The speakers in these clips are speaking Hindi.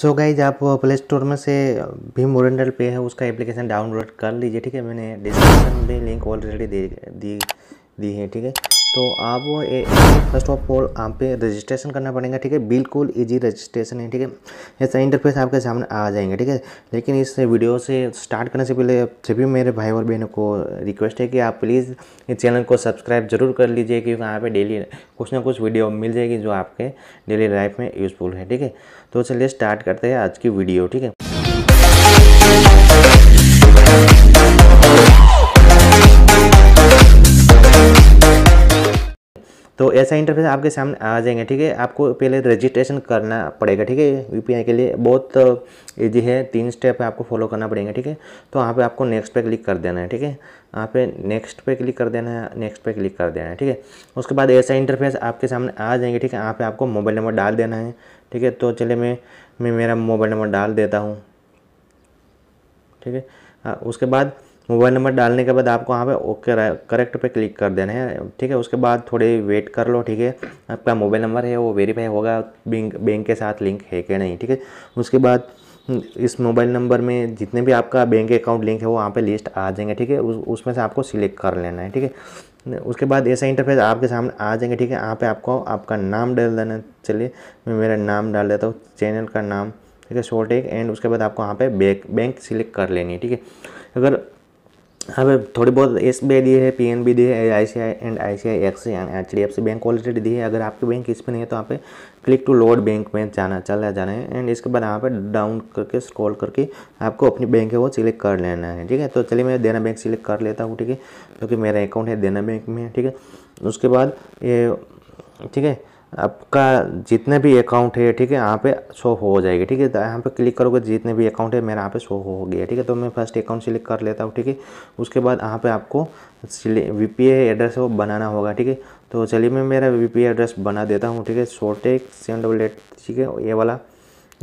सो so गाइज आप प्ले स्टोर में से भीम ओरेंटल पे है उसका एप्लीकेशन डाउनलोड कर लीजिए ठीक है मैंने डिस्क्रिप्शन में लिंक ऑलरेडी दे दी दी है ठीक है तो आप फर्स्ट ऑफ ऑल आप पे रजिस्ट्रेशन करना पड़ेगा ठीक है बिल्कुल ईजी रजिस्ट्रेशन है ठीक है ऐसा इंटरफेस आपके सामने आ जाएंगे ठीक है लेकिन इस वीडियो से स्टार्ट करने से पहले सभी मेरे भाई और बहनों को रिक्वेस्ट है कि आप प्लीज़ इस चैनल को सब्सक्राइब जरूर कर लीजिए क्योंकि यहाँ पर डेली कुछ ना कुछ वीडियो मिल जाएगी जो आपके डेली लाइफ में यूज़फुल है ठीक है तो चलिए स्टार्ट करते हैं आज की वीडियो ठीक है तो ऐसा इंटरफेस आपके सामने आ जाएंगे ठीक है आपको पहले रजिस्ट्रेशन करना पड़ेगा ठीक है यूपीआई के लिए बहुत ईजी है तीन स्टेप आपको फॉलो करना पड़ेंगे ठीक है तो वहाँ पे आपको नेक्स्ट पे क्लिक कर देना है ठीक है वहाँ पे नेक्स्ट पे क्लिक कर देना है नेक्स्ट पे क्लिक कर देना है ठीक है उसके बाद ऐसा इंटरफेस आपके सामने आ जाएंगे ठीक है वहाँ पे आपको मोबाइल नंबर डाल देना है ठीक है तो चलिए मैं मैं मेरा मोबाइल नंबर डाल देता हूँ ठीक है उसके बाद मोबाइल नंबर डालने के बाद आपको वहाँ पे ओके करेक्ट पे क्लिक कर देना है ठीक है उसके बाद थोड़ी वेट कर लो ठीक है आपका मोबाइल नंबर है वो वेरीफाई होगा बैंक बैंक के साथ लिंक है कि नहीं ठीक है उसके बाद हम्म, इस मोबाइल नंबर में जितने भी आपका बैंक अकाउंट लिंक है वो वहाँ पे लिस्ट आ जाएंगे ठीक है उसमें से आपको सिलेक्ट कर लेना है ठीक है उसके बाद ऐसा इंटरफेस आपके सामने आ जाएंगे ठीक है यहाँ पे आपको आपका नाम डाल देना चलिए मैं मेरा नाम डाल देता हूँ चैनल का नाम ठीक है शॉर्ट एक एंड उसके बाद आपको वहाँ पे बैंक बैंक सिलेक्ट कर लेनी है ठीक है अगर हमें थोड़ी बहुत एस बी आई दी है पी एन बी दी है I C I and I C I X and H D F C bank already दी है अगर आपके बैंक इस पर नहीं है तो यहाँ पे क्लिक टू लोड बैंक में जाना चला जाना है एंड इसके बाद यहाँ पे डाउन करके स्क्रॉल करके आपको अपनी बैंक है वो सिलेक्ट कर लेना है ठीक है तो चलिए मैं देना बैंक सिलेक्ट कर लेता हूँ ठीक है क्योंकि मेरा अकाउंट है देना बैंक में ठीक है उसके बाद ये ठीक है आपका जितने भी अकाउंट है ठीक है यहाँ पे शो हो जाएगी ठीक है तो यहाँ पे क्लिक करोगे जितने भी अकाउंट है मेरा यहाँ पे शो हो गया ठीक है तो मैं फर्स्ट अकाउंट सेलेक्ट कर लेता हूँ ठीक है उसके बाद यहाँ पे आपको वी पी एड्रेस वो बनाना होगा ठीक है तो चलिए मैं मेरा वी पी एड्रेस बना देता हूँ ठीक है शोटेक सेवन डबल एट ठीक है ये वाला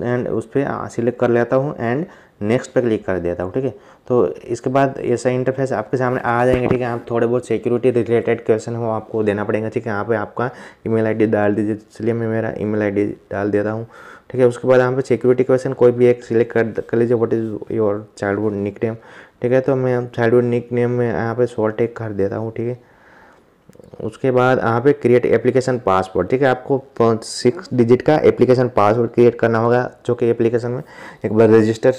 एंड उस पर सिलेक्ट कर लेता हूँ एंड नेक्स्ट पे क्लिक कर देता हूँ ठीक है तो इसके बाद ऐसा इंटरफेस आपके सामने आ जाएंगे ठीक है आप थोड़े बहुत सिक्योरिटी रिलेटेड क्वेश्चन हो आपको देना पड़ेगा ठीक है यहाँ पे आपका ईमेल आईडी डाल दीजिए इसलिए मैं मेरा ईमेल आईडी डाल देता हूँ ठीक है उसके बाद यहाँ पे सिक्योरिटी क्वेश्चन कोई भी एक सिलेक्ट कर कर लीजिए what is your childhood nickname ठीक है तो मैं चाइल्डहुड निक नेम में यहाँ पे शॉर्ट एक कर देता हूँ ठीक है उसके बाद यहाँ पे क्रिएट एप्लीकेशन पासवर्ड ठीक है आपको सिक्स डिजिट का एप्लीकेशन पासवर्ड क्रिएट करना होगा जो कि एप्लीकेशन में एक बार रजिस्टर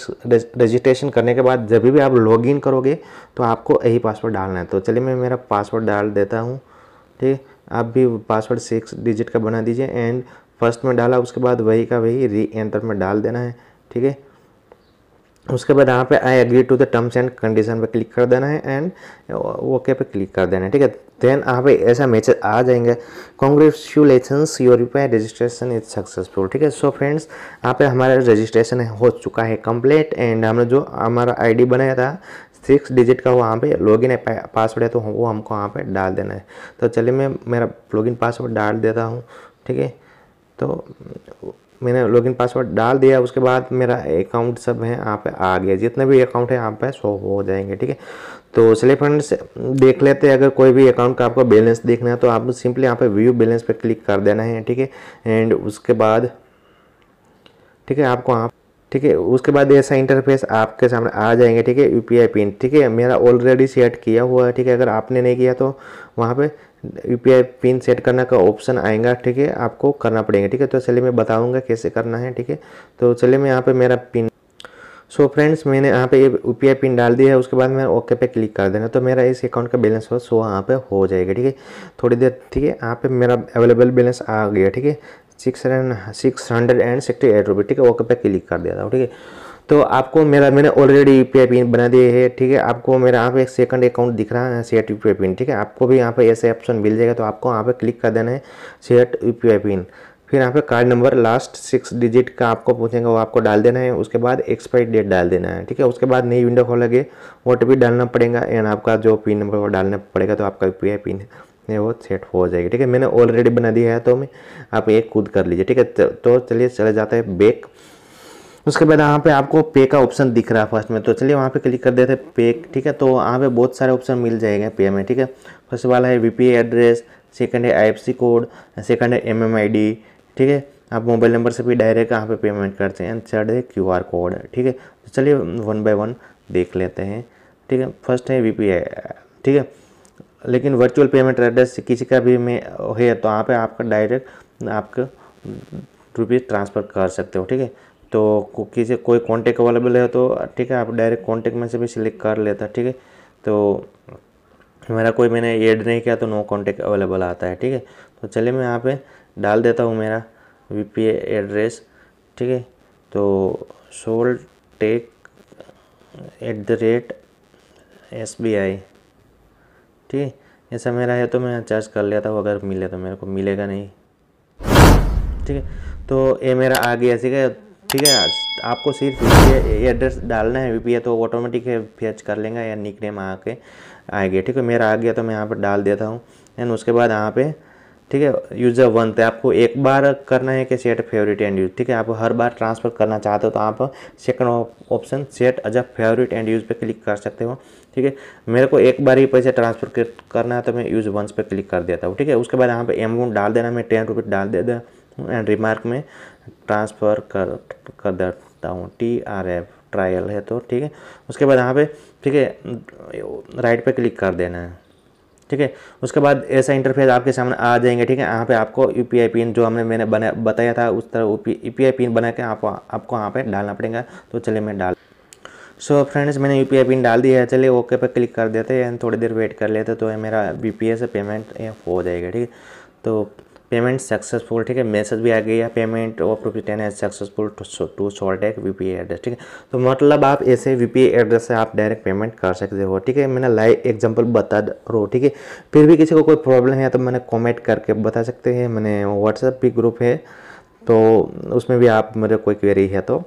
रजिस्ट्रेशन करने के बाद जब भी आप इन करोगे तो आपको यही पासवर्ड डालना है तो चलिए मैं मेरा पासवर्ड डाल देता हूँ ठीक आप भी पासवर्ड सिक्स डिजिट का बना दीजिए एंड फर्स्ट में डाला उसके बाद वही का वही री एंटर में डाल देना है ठीक है उसके बाद यहाँ पे I agree to the terms and condition पे क्लिक कर देना है एंड ओके पे क्लिक कर देना है ठीक है देन यहाँ पे ऐसा मैसेज आ जाएंगे congratulation your UPI registration is successful ठीक है सो फ्रेंड्स यहाँ पे हमारा रजिस्ट्रेशन हो चुका है कंप्लीट एंड हमने जो हमारा आई बनाया था सिक्स डिजिट का वहाँ पे लॉगिन है पासवर्ड है तो वो हमको वहाँ पे डाल देना है तो चलिए मैं मेरा लॉगिन पासवर्ड डाल देता हूँ ठीक है तो मैंने लॉगिन पासवर्ड डाल दिया उसके बाद मेरा अकाउंट सब है यहाँ पे आ गया जितने भी अकाउंट है यहाँ पे शो हो जाएंगे ठीक है तो चलिए फ्रेंड्स देख लेते हैं अगर कोई भी अकाउंट का आपको बैलेंस देखना है तो आप सिंपली यहाँ पे व्यू बैलेंस पे क्लिक कर देना है ठीक है एंड उसके बाद ठीक है आपको आप ठीक है उसके बाद ऐसा इंटरफेस आपके सामने आ जाएंगे ठीक है यू पिन ठीक है मेरा ऑलरेडी सेट किया हुआ है ठीक है अगर आपने नहीं किया तो वहाँ पे यूपीआई पिन सेट करने का ऑप्शन आएगा ठीक है आपको करना पड़ेगा ठीक है तो चलिए मैं बताऊँगा कैसे करना है ठीक है तो चलिए मैं यहाँ पर मेरा पिन सो so फ्रेंड्स मैंने यहाँ पे ये यू पी आई पिन डाल दिया है उसके बाद मैं ओके पे क्लिक कर देना तो मेरा इस अकाउंट का बैलेंस हो सो यहाँ पे हो जाएगा ठीक है थोड़ी देर ठीक है यहाँ पे मेरा अवेलेबल बैलेंस आ गया ठीक है six hundred six hundred and sixty eight रुपये ठीक है ओके पे क्लिक कर दिया था ठीक है तो आपको मेरा मैंने ऑलरेडी पे पिन बना दिए है ठीक है आपको मेरा यहाँ पे एक सेकंड अकाउंट दिख रहा है सेट यू पिन ठीक है आपको भी यहाँ पे ऐसे ऑप्शन मिल जाएगा तो आपको यहाँ पे क्लिक कर देना है सेट यू पिन फिर यहाँ पे card number last six digit का आपको पूछेंगे वो आपको डाल देना है उसके बाद एक्सपायरी डेट डाल देना है ठीक है उसके बाद नई विंडो खोलेंगे ओ डालना पड़ेगा एंड आपका जो पिन नंबर वो डालना पड़ेगा तो आपका यू पिन है ये वो सेट हो जाएगी ठीक है मैंने ऑलरेडी बना दिया है तो मैं आप ये खुद कर लीजिए ठीक है तो, तो चलिए चले जाते हैं बैक उसके बाद यहाँ पे आपको पे का ऑप्शन दिख रहा है फर्स्ट में तो चलिए वहाँ पे क्लिक कर देते हैं पे ठीक है तो वहाँ पे बहुत सारे ऑप्शन मिल जाएंगे पे में ठीक है फर्स्ट वाला है वी एड्रेस सेकंड है आई कोड सेकंड है एम ठीक है आप मोबाइल नंबर से भी डायरेक्ट यहाँ पे पेमेंट करते हैं एंड थर्ड है क्यू आर कोड ठीक है तो चलिए वन बाई वन देख लेते हैं ठीक है फर्स्ट है वी ठीक है लेकिन वर्चुअल पेमेंट एड्रेस किसी का भी में है तो वहाँ पर आपका डायरेक्ट आपका रुपीज़ ट्रांसफ़र कर सकते हो ठीक है तो किसी कोई कॉन्टेक्ट अवेलेबल है तो ठीक है आप डायरेक्ट कॉन्टेक्ट में से भी सिलेक्ट कर लेता ठीक है तो मेरा कोई मैंने ऐड नहीं किया तो नो कॉन्टेक्ट अवेलेबल आता है ठीक है तो चलिए मैं यहाँ पे डाल देता हूँ मेरा वी एड्रेस ठीक है तो sol tech at the rate S B I ठीक है ऐसा मेरा है तो मैं चार्ज कर लेता हूँ अगर मिले तो मेरे को मिलेगा नहीं ठीक है तो ये मेरा आ गया ठीक है ठीक है आपको सिर्फ ये एड्रेस डालना है वी तो ऑटोमेटिक है फेच कर लेगा या निक नेम आके गया ठीक है मेरा आ गया तो मैं यहाँ पर डाल देता हूँ एंड उसके बाद यहाँ पे ठीक है यूज़र वन तो आपको एक बार करना है कि सेट फेवरेट एंड यूज़ ठीक है आप हर बार ट्रांसफ़र करना चाहते हो तो आप second option set as a favourite and use पे क्लिक कर सकते हो ठीक है मेरे को एक बार ही पैसे ट्रांसफ़र करना है तो मैं यूज़ वंस पे क्लिक कर देता हूँ ठीक है उसके बाद यहाँ पे अमाउंट डाल देना मैं टेन रुपीज़ डाल देता एंड रिमार्क में ट्रांसफ़र कर कर देता हूँ टी आर एफ ट्रायल है तो ठीक है उसके बाद यहाँ पे ठीक है राइट पे क्लिक कर देना है ठीक है उसके बाद ऐसा इंटरफेस आपके सामने आ जाएंगे ठीक है यहाँ पे आपको यू पी आई पिन जो हमने मैंने बना बताया था उस तरह यू पी आई पिन बना के आपको आपको यहाँ पे डालना पड़ेगा तो चलिए मैं डाल सो so, फ्रेंड्स मैंने यू पी आई पिन डाल दिया है चलिए ओके पे क्लिक कर देते हैं थोड़ी देर वेट कर लेते तो मेरा बी पी एस पेमेंट हो जाएगा ठीक है तो पेमेंट सक्सेसफुल ठीक है मैसेज भी आ गया payment of rupees ten as successful to short एक वी एड्रेस ठीक है तो मतलब आप ऐसे वी एड्रेस से आप डायरेक्ट पेमेंट कर सकते हो ठीक है मैंने लाइव एग्जाम्पल बता रो ठीक है फिर भी किसी को कोई प्रॉब्लम है तो मैंने कॉमेंट करके बता सकते हैं मैंने व्हाट्सएप भी ग्रुप है तो उसमें भी आप मेरे कोई क्वेरी है तो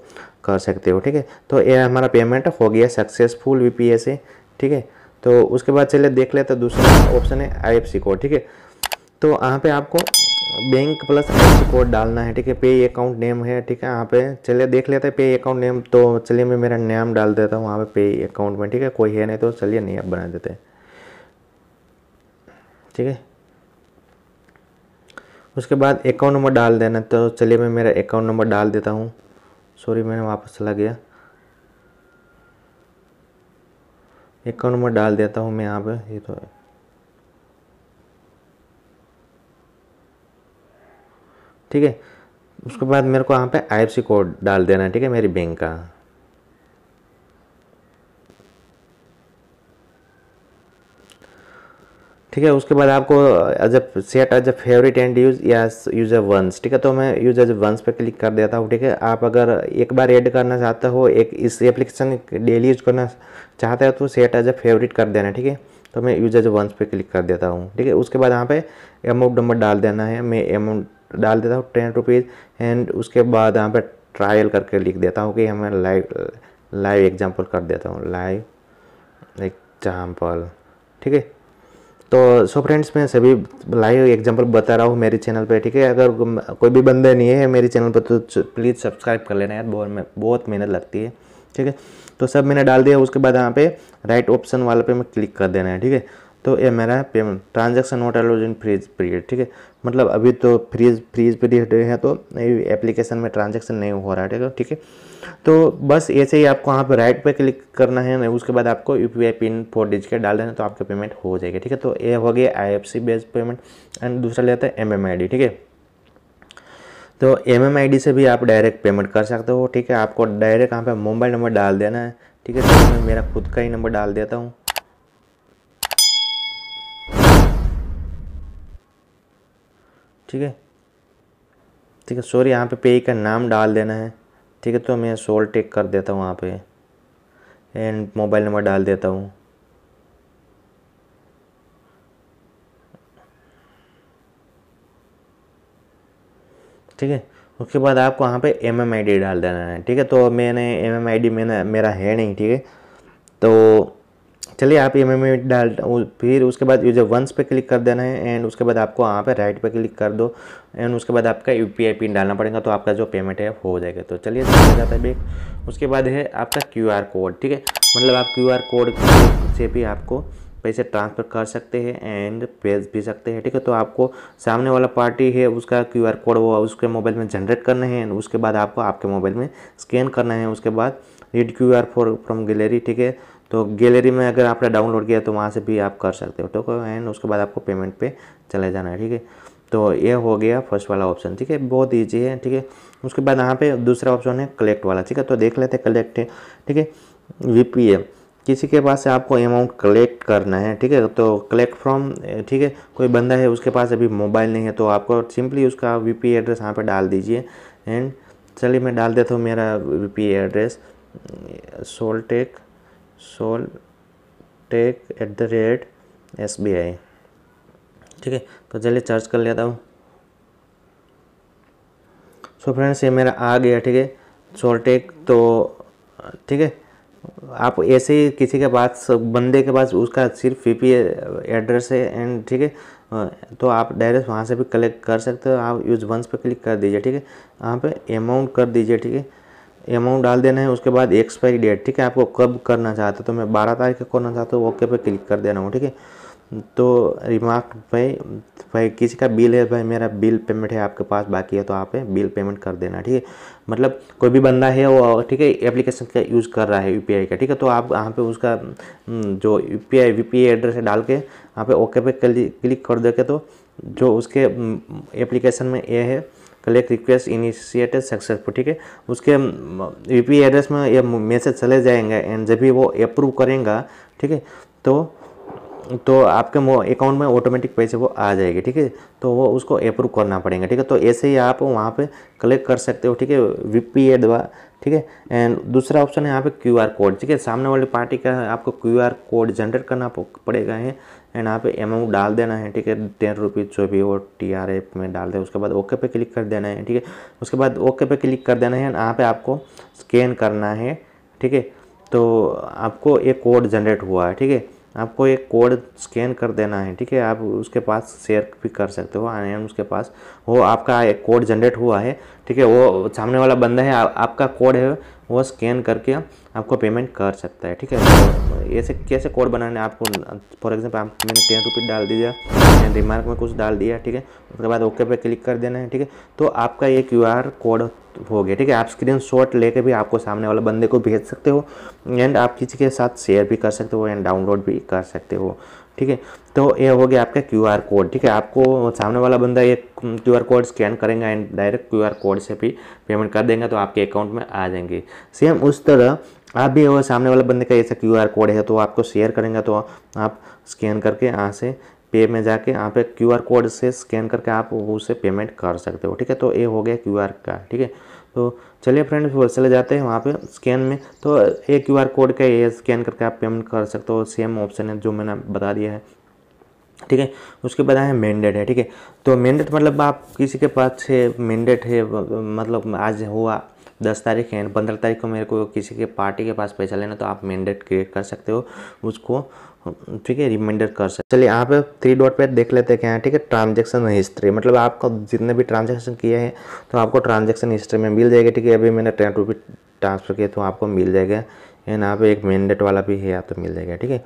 कर सकते हो ठीक है तो ये हमारा पेमेंट हो गया सक्सेसफुल वी से ठीक है तो उसके बाद चलिए देख लेते दूसरा ऑप्शन है आई कोड ठीक है तो यहाँ पे आपको बैंक प्लस आई कोड डालना है ठीक है पे अकाउंट नेम है ठीक है यहाँ पे चलिए देख लेते हैं पे अकाउंट नेम तो चलिए मैं मेरा नाम डाल देता हूँ वहाँ पे पे अकाउंट में ठीक है कोई है नहीं तो चलिए नहीं अब बना देते ठीक है उसके बाद अकाउंट नंबर डाल देना तो चलिए मैं मेरा अकाउंट नंबर डाल देता हूँ सॉरी मैंने वापस चला गया अकाउंट नंबर डाल देता हूँ मैं यहाँ पर ये तो है ठीक है उसके बाद मेरे को यहाँ पे आई कोड डाल देना है ठीक है मेरी बैंक का ठीक है उसके बाद आपको as a set as a favourite and use या यूज वंस ठीक है तो मैं यूज एज वंस पे क्लिक कर देता हूँ ठीक है आप अगर एक बार ऐड करना चाहते हो एक इस एप्लीकेशन डेली यूज करना चाहते हो तो सेट एज अ फेवरेट कर देना ठीक है तो मैं यूज एज वंस पे क्लिक कर देता हूँ ठीक है उसके बाद यहाँ पे अमाउंट नंबर डाल देना है मैं अमाउंट डाल देता हूँ टेन रुपीज़ एंड उसके बाद यहाँ पे ट्रायल करके लिख देता हूँ कि हमें लाइव लाइव एग्जाम्पल कर देता हूँ लाइव एग्जाम्पल ठीक है तो सो फ्रेंड्स मैं सभी लाइव एग्जांपल बता रहा हूँ मेरे चैनल पे ठीक है अगर कोई भी बंदे नहीं है मेरे चैनल पर तो प्लीज़ सब्सक्राइब कर लेना यार बहुत बहुत मेहनत लगती है ठीक है तो सब मैंने डाल दिया उसके बाद यहाँ पे राइट ऑप्शन वाले पे मैं क्लिक कर देना है ठीक है तो ये मेरा पेमेंट ट्रांजेक्शन नोट एलोजन इन फ्रीज पीरियड ठीक है मतलब अभी तो फ्रीज फ्रीज पे रहे हैं तो एप्लीकेशन में ट्रांजेक्शन नहीं हो रहा है ठीक है ठीक है तो बस ऐसे ही आपको वहाँ पर राइट पे क्लिक करना है उसके बाद आपको यू पिन फोर डिजिट के डाल देना तो आपका पेमेंट हो जाएगा ठीक है तो ये हो गया आई बेस्ड पेमेंट एंड दूसरा लेता है एम ठीक है तो एम एम से भी आप डायरेक्ट पेमेंट कर सकते हो ठीक है आपको डायरेक्ट वहाँ पर मोबाइल नंबर डाल देना है ठीक है तो मैं मेरा खुद का ही नंबर डाल देता हूँ ठीक है ठीक है सॉरी यहाँ पे पेई का नाम डाल देना है ठीक है तो मैं सोल टेक कर देता हूँ वहाँ पे एंड मोबाइल नंबर डाल देता हूँ ठीक है उसके बाद आपको वहाँ पे एम एम आई डी डाल देना है ठीक है तो मैंने एम एम आई डी मैंने मेरा है नहीं ठीक है तो चलिए आप एम में डाल फिर उसके बाद यूजर वंस पे क्लिक कर देना है एंड उसके बाद आपको वहाँ पे राइट पे क्लिक कर दो एंड उसके बाद आपका यू पी पिन डालना पड़ेगा तो आपका जो पेमेंट है हो जाएगा तो चलिए चला जाता है उसके बाद है आपका क्यू कोड ठीक है मतलब आप क्यू कोड से भी आपको पैसे ट्रांसफ़र कर सकते हैं एंड भेज भी सकते हैं ठीक है तो आपको सामने वाला पार्टी है उसका क्यू कोड वो उसके मोबाइल में जनरेट करना है एंड उसके बाद आपको आपके मोबाइल में स्कैन करना है उसके बाद read Q R for from gallery ठीक है तो गैलरी में अगर आपने डाउनलोड किया तो वहाँ से भी आप कर सकते हो ठोको एंड उसके बाद आपको पेमेंट पे चले जाना है ठीक है तो ये हो गया फर्स्ट वाला ऑप्शन ठीक है बहुत ईजी है ठीक है उसके बाद यहाँ पे दूसरा ऑप्शन है कलेक्ट वाला ठीक है तो देख लेते हैं कलेक्ट है ठीक है वी किसी के पास से आपको अमाउंट कलेक्ट करना है ठीक है तो कलेक्ट फ्रॉम ठीक है कोई बंदा है उसके पास अभी मोबाइल नहीं है तो आपको सिंपली उसका वी एड्रेस यहाँ पर डाल दीजिए एंड चलिए मैं डाल देता हूँ मेरा V address soltech sol tech at the rate S B I ठीक है तो चलिए चार्ज कर लेता हूँ सो फ्रेंड्स ये मेरा आ गया ठीक है सोलटेक तो ठीक है आप ऐसे ही किसी के पास बंदे के पास उसका सिर्फ पी एड्रेस है एंड ठीक है तो आप डायरेक्ट वहाँ से भी कलेक्ट कर सकते हो आप यूज वंस पे क्लिक कर दीजिए ठीक है यहाँ पे अमाउंट कर दीजिए ठीक है अमाउंट डाल देना है उसके बाद एक्सपायरी डेट ठीक है आपको कब करना चाहते हो तो मैं बारह तारीख को करना चाहता हूँ ओके पे क्लिक कर देना हूँ ठीक है तो रिमार्क भाई भाई किसी का बिल है भाई मेरा बिल पेमेंट है आपके पास बाकी है तो आप बिल पेमेंट कर देना ठीक है मतलब कोई भी बंदा है वो ठीक है एप्लीकेशन का यूज़ कर रहा है यूपीआई का ठीक है तो आप यहाँ पे उसका हम्म, जो यूपीआई वीपीआई एड्रेस डाल के यहाँ पे ओके पे क्लिक कर दे के तो जो उसके एप्लीकेशन हम्म, में ये है कलेक्ट रिक्वेस्ट इनिशिएटेड सक्सेसफुल ठीक है उसके यूपीआई एड्रेस में ये मैसेज चले जाएंगे एंड जब भी वो अप्रूव करेंगे ठीक है तो तो आपके अकाउंट में ऑटोमेटिक पैसे वो आ जाएगी ठीक है तो वो उसको अप्रूव करना पड़ेगा ठीक है तो ऐसे ही आप वहाँ पे कलेक्ट कर सकते हो ठीक है वी पी द्वारा ठीक है एंड दूसरा ऑप्शन है यहाँ पे क्यू आर कोड ठीक है सामने वाली पार्टी का आपको क्यू आर कोड जनरेट करना पड़ेगा है एंड यहाँ पे अमाउंट डाल देना है ठीक है टेन रुपीज़ जो भी वो टी आर एफ में डाल दे उसके बाद ओके पे क्लिक कर देना है ठीक है उसके बाद ओके पे क्लिक कर देना है यहाँ पे आपको स्कैन करना है ठीक है तो आपको एक कोड जनरेट हुआ है ठीक है आपको एक कोड स्कैन कर देना है ठीक है आप उसके पास शेयर भी कर सकते हो आई उसके पास वो आपका एक कोड जनरेट हुआ है ठीक है वो सामने वाला बंदा है आ, आपका कोड है वो स्कैन करके आपको पेमेंट कर सकता है ठीक है तो ऐसे कैसे कोड बनाने आपको फॉर एग्जाम्पल आप मैंने टेन रुपीज़ डाल दिया मैंने रिमार्क में कुछ डाल दिया ठीक है उसके बाद ओके पे क्लिक कर देना है ठीक है तो आपका ये क्यू कोड हो गया ठीक है आप स्क्रीन शॉट लेकर भी आपको सामने वाले बंदे को भेज सकते हो एंड आप किसी के साथ शेयर भी कर सकते हो एंड डाउनलोड भी कर सकते हो ठीक है तो ये हो गया आपका क्यू आर कोड ठीक है आपको सामने वाला बंदा ये क्यू आर कोड स्कैन करेंगे and direct Q R code से भी पेमेंट कर देंगे तो आपके अकाउंट में आ जाएंगे सेम उस तरह आप भी वो सामने वाला बंदे का ऐसा क्यू आर कोड है तो आपको शेयर करेंगे तो आप स्कैन करके यहाँ से पे में जाके यहाँ पे क्यूआर कोड से स्कैन करके आप उसे पेमेंट कर सकते हो ठीक है तो ये हो गया क्यूआर का ठीक है तो चलिए फ्रेंड चले जाते हैं वहाँ पे स्कैन में तो ये क्यू आर कोड का ये स्कैन करके आप पेमेंट कर सकते हो सेम ऑप्शन है जो मैंने बता दिया है ठीक है उसके बाद है मैंडेट है ठीक है तो मैंडेट मतलब आप किसी के पास से मैंडेट है मतलब आज हुआ दस तारीख है पंद्रह तारीख को मेरे को किसी के पार्टी के पास पैसा लेना तो आप मैंडेट क्रिएट कर सकते हो उसको ठीक है रिमाइंडर कर सकते चलिए यहाँ पे थ्री डॉट पे देख लेते हैं क्या है ठीक है ट्रांजेक्शन हिस्ट्री मतलब आपको जितने भी ट्रांजेक्शन किए हैं तो आपको ट्रांजेक्शन हिस्ट्री में मिल जाएगा ठीक है अभी मैंने टेन रुपी ट्रांसफर किया तो आपको मिल जाएगा एंड यहाँ पे एक मैंडेट वाला भी है तो मिल जाएगा ठीक है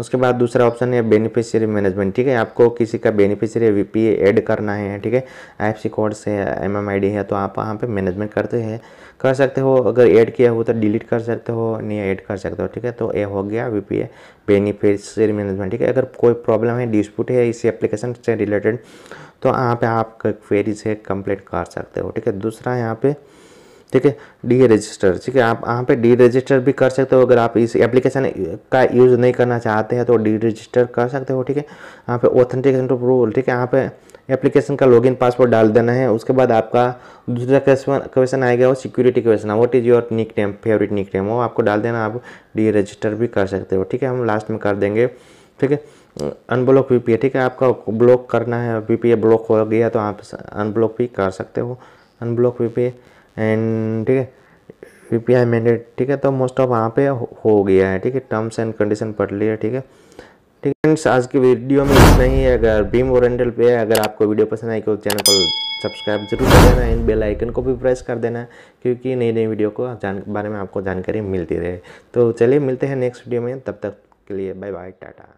उसके बाद दूसरा ऑप्शन है बेनिफिशियरी मैनेजमेंट ठीक है आपको किसी का बेनिफिशियरी वी ऐड करना है ठीक है आई कोड से एम एम आई डी है तो आप वहाँ पे मैनेजमेंट करते हैं कर सकते हो अगर ऐड किया हो तो डिलीट कर सकते हो नहीं ऐड कर सकते हो ठीक है तो ये हो गया V P A beneficiary management ठीक है अगर कोई प्रॉब्लम है डिस्प्यूट है इसी एप्लीकेशन से रिलेटेड तो यहाँ पर आप क्वेरी से कंप्लीट कर सकते हो ठीक है दूसरा यहाँ पर ठीक है डी रजिस्टर ठीक है आप यहाँ पे डी रजिस्टर भी कर सकते हो अगर आप इस एप्लीकेशन का यूज़ नहीं करना चाहते हैं तो डी रजिस्टर कर सकते हो ठीक है यहाँ पे ऑथेंटिकेशन टू प्रूव ठीक है यहाँ पे एप्लीकेशन का लॉगिन पासवर्ड डाल देना है उसके बाद आपका दूसरा क्वेश्चन क्वेश्चन आएगा वो security question what is your nickname favourite nickname वो आपको डाल देना आप डी रजिस्टर भी कर सकते हो ठीक है हम लास्ट में कर देंगे ठीक है अनब्लॉक वी ठीक है आपका ब्लॉक करना है वी ब्लॉक हो गया तो आप अनब्लॉक भी कर सकते हो अनब्लॉक वी एंड ठीक है पी पी आई मैंडेट ठीक है तो मोस्ट ऑफ वहाँ पे हो गया है ठीक है टर्म्स एंड कंडीशन पढ़ लिया ठीक है ठीक है आज की वीडियो में इतना ही है अगर भीम ओरेंटल पे है अगर आपको वीडियो पसंद आई तो चैनल को सब्सक्राइब जरूर कर देना एंड बेल आइकन को भी प्रेस कर देना क्योंकि नई नई वीडियो को जान बारे में आपको जानकारी मिलती रहे तो चलिए मिलते हैं नेक्स्ट वीडियो में तब तक के लिए बाय बाय टाटा